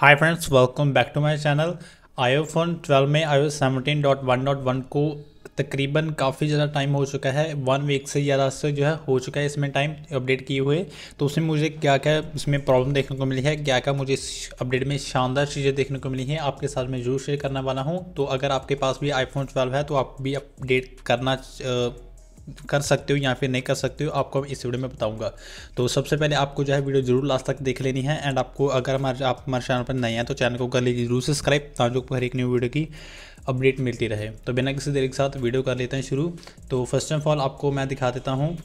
hi friends welcome back to my channel iPhone 12 में IO one को तकरीबन काफ़ी ज़्यादा टाइम हो चुका है वन वीक से ज़्यादा से जो है हो चुका है इसमें टाइम अपडेट किए हुए तो उसमें मुझे क्या क्या इसमें प्रॉब्लम देखने को मिली है क्या क्या मुझे इस अपडेट में शानदार चीज़ें देखने को मिली हैं आपके साथ मैं जरूर शेयर करने वाला हूँ तो अगर आपके पास भी आईफोन ट्वेल्व है तो आप भी अपडेट करना कर सकते हो या फिर नहीं कर सकते हो आपको इस वीडियो में बताऊंगा तो सबसे पहले आपको जो है वीडियो जरूर लास्ट तक देख लेनी है एंड आपको अगर हमारे आप हमारे चैनल पर नए हैं तो चैनल को कर लीजिए जरूर सब्सक्राइब ताकि हर एक न्यू वीडियो की अपडेट मिलती रहे तो बिना किसी देर के साथ वीडियो कर लेते हैं शुरू तो फर्स्ट ऑफ ऑल आपको मैं दिखा देता हूँ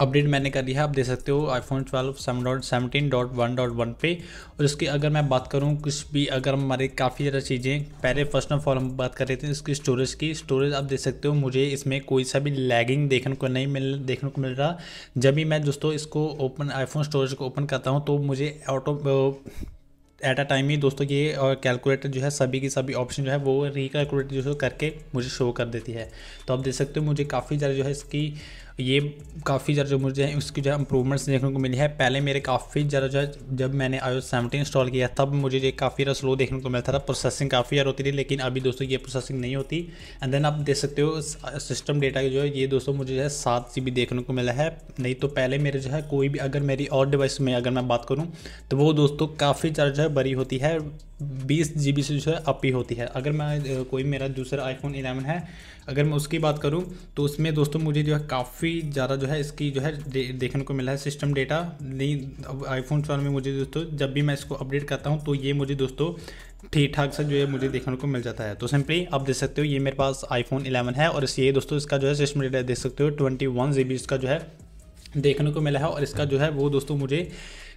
अपडेट मैंने कर लिया है आप देख सकते हो iPhone twelve seven dot dot one dot one पे और इसकी अगर मैं बात करूँ कुछ भी अगर हमारे काफ़ी ज़्यादा चीज़ें पहले फर्स्ट ऑफ ऑल हम बात कर रहे थे इसकी स्टोरेज की स्टोरेज आप देख सकते हो मुझे इसमें कोई सा भी लैगिंग देखने को नहीं मिल देखने को मिल रहा जब भी मैं दोस्तों इसको ओपन आईफोन स्टोरेज को ओपन करता हूँ तो मुझे ऑटो एट अ टाइम ही दोस्तों ये और कैलकुलेटर जो है सभी की सभी ऑप्शन जो है वो रिकैलकुलेटर जो है करके मुझे शो कर देती है तो आप देख सकते हो मुझे काफ़ी ज़्यादा जो है इसकी ये काफ़ी ज़्यादा जो मुझे उसकी जो है इंप्रूवमेंट्स देखने को मिली है पहले मेरे काफ़ी ज़्यादा जो जब मैंने आयो सेवेंटी इंस्टॉल किया तब मुझे ये काफ़ी ज़्यादा स्लो देखने को मिलता था प्रोसेसिंग काफ़ी ज़्यादा होती थी लेकिन अभी दोस्तों ये प्रोसेसिंग नहीं होती एंड देन आप देख सकते हो सिस्टम डेटा जो है ये दोस्तों मुझे जो है सात जी देखने को मिला है नहीं तो पहले मेरे जो है कोई भी अगर मेरी और डिवाइस में अगर मैं बात करूँ तो वो दोस्तों काफ़ी ज़्यादा जो है बड़ी होती है बीस जी बी से जो है अप ही होती है अगर मैं कोई मेरा दूसरा आईफोन इलेवन है अगर मैं उसकी बात करूं तो उसमें दोस्तों मुझे जो है काफ़ी ज़्यादा जो है इसकी जो है दे, देखने को मिला है सिस्टम डेटा नहीं अब आईफोन ट्वेल्व में मुझे दोस्तों जब भी मैं इसको अपडेट करता हूं तो ये मुझे दोस्तों ठीक ठाक सा जो है मुझे देखने को मिल जाता है तो सिंपली आप देख सकते हो ये मेरे पास आईफोन इलेवन है और इस ये दोस्तों इसका जो है सिस्टम डेटा देख सकते हो ट्वेंटी वन इसका जो है देखने को मिला है और इसका जो है वो दोस्तों मुझे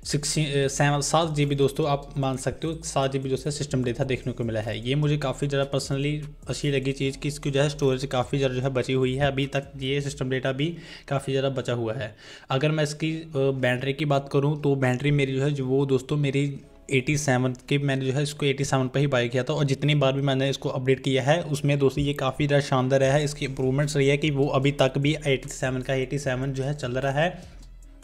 सेवन सात जी बी दोस्तों आप मान सकते हो सात जी बी जो है सिस्टम डेटा देखने को मिला है ये मुझे काफ़ी ज़्यादा पर्सनली अच्छी लगी चीज़ कि इसकी जो है स्टोरेज काफ़ी ज़्यादा जो है बची हुई है अभी तक ये सिस्टम डेटा भी काफ़ी ज़्यादा बचा हुआ है अगर मैं इसकी बैटरी की बात करूँ तो बैटरी मेरी जो है वो दोस्तों मेरी एटी सेवन मैंने जो है इसको एटी सेवन पर ही बाई किया था और जितनी बार भी मैंने इसको अपडेट किया है उसमें दोस्तों ये काफ़ी ज़्यादा शानदार है इसकी इंप्रूवमेंट्स रही है कि वो अभी तक भी एटी सेवन का एटी सेवन जो है चल रहा है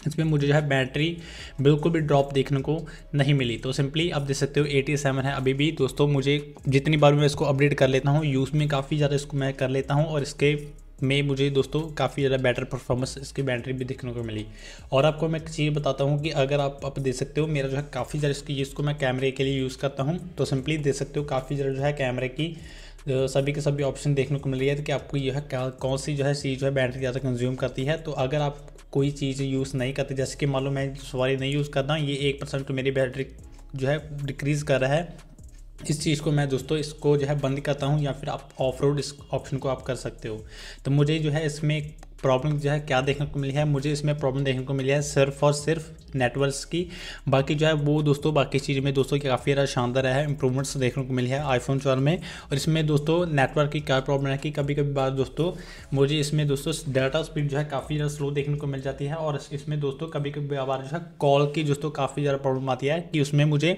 इसमें मुझे जो है बैटरी बिल्कुल भी ड्रॉप देखने को नहीं मिली तो सिंपली आप देख सकते हो 87 है अभी भी दोस्तों मुझे जितनी बार मैं इसको अपडेट कर लेता हूँ यूज़ में काफ़ी ज़्यादा इसको मैं कर लेता हूँ और इसके में मुझे दोस्तों काफ़ी ज़्यादा बेटर परफॉर्मेंस इसकी बैटरी भी देखने को मिली और आपको मैं एक चीज़ बताता हूँ कि अगर आप आप देख सकते हो मेरा जो है काफ़ी ज़्यादा इसकी इसको मैं कैमरे के लिए यूज़ करता हूँ तो सिंपली देख सकते हो काफ़ी ज़्यादा जो है कैमरे की सभी के सभी ऑप्शन देखने को मिल रही है कि आपको यह है कौन सी जो है चीज़ जो है बैटरी ज़्यादा कंज्यूम करती है तो अगर आप कोई चीज़ यूज़ नहीं करते जैसे कि मान लो मैं सवारी नहीं यूज़ करता हूँ ये एक परसेंट तो मेरी बैटरी जो है डिक्रीज़ कर रहा है इस चीज़ को मैं दोस्तों इसको जो है बंद करता हूँ या फिर आप ऑफ रोड इस ऑप्शन को आप कर सकते हो तो मुझे जो है इसमें प्रॉब्लम जो है क्या देखने को मिली है मुझे इसमें प्रॉब्लम देखने को मिली है सिर्फ और सिर्फ नेटवर्क्स की बाकी जो है वो दोस्तों बाकी चीज़ में दोस्तों काफ़ी ज़्यादा शानदार है इंप्रूवमेंट्स देखने को मिली है आईफोन ट्वेल्व में और इसमें दोस्तों नेटवर्क की क्या प्रॉब्लम है कि कभी कभी बार दोस्तों मुझे इसमें दोस्तों डाटा स्पीड जो है काफ़ी ज़्यादा स्लो देखने को मिल जाती है और इसमें दोस्तों कभी कभी बार जो है कॉल की दोस्तों काफ़ी ज़्यादा प्रॉब्लम आती है कि उसमें मुझे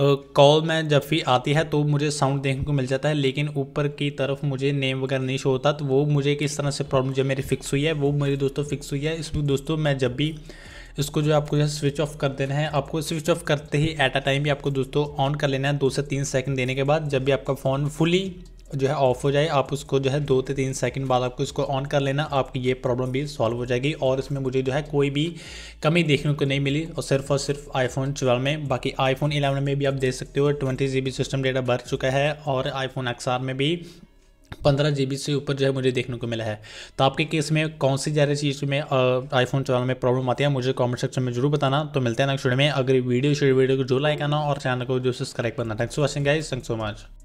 कॉल में जब भी आती है तो मुझे साउंड देखने को मिल जाता है लेकिन ऊपर की तरफ मुझे नेम वगैरह नहीं शो होता तो वो मुझे किस तरह से प्रॉब्लम जो मेरी फिक्स हुई है वो मेरी दोस्तों फिक्स हुई है इसमें दोस्तों मैं जब भी इसको जो आपको जो है स्विच ऑफ कर देना है आपको स्विच ऑफ करते ही एट अ टाइम भी आपको दोस्तों ऑन कर लेना है दो से तीन सेकंड देने के बाद जब भी आपका फ़ोन फुली जो है ऑफ हो जाए आप उसको जो है दो से तीन सेकंड बाद आपको इसको ऑन कर लेना आपकी ये प्रॉब्लम भी सॉल्व हो जाएगी और इसमें मुझे जो है कोई भी कमी देखने को नहीं मिली और सिर्फ और सिर्फ आईफोन 12 में बाकी आईफोन 11 में भी आप देख सकते हो ट्वेंटी जी सिस्टम डेटा भर चुका है और आईफोन एक्सआर में भी पंद्रह जी से ऊपर जो है मुझे देखने को मिला है तो आपके केस में कौन सी ज़्यादा चीज़ में आईफोन चौदह में प्रॉब्लम आती है मुझे कमेंट सेक्शन में जरूर बताना तो मिलते हैं नेक्स्ट वीडियो में अगर वीडियो शेयर वीडियो को जो लाइक आना और चैनल को जो सब्सक्राइब करना thanks for watching guys thank so much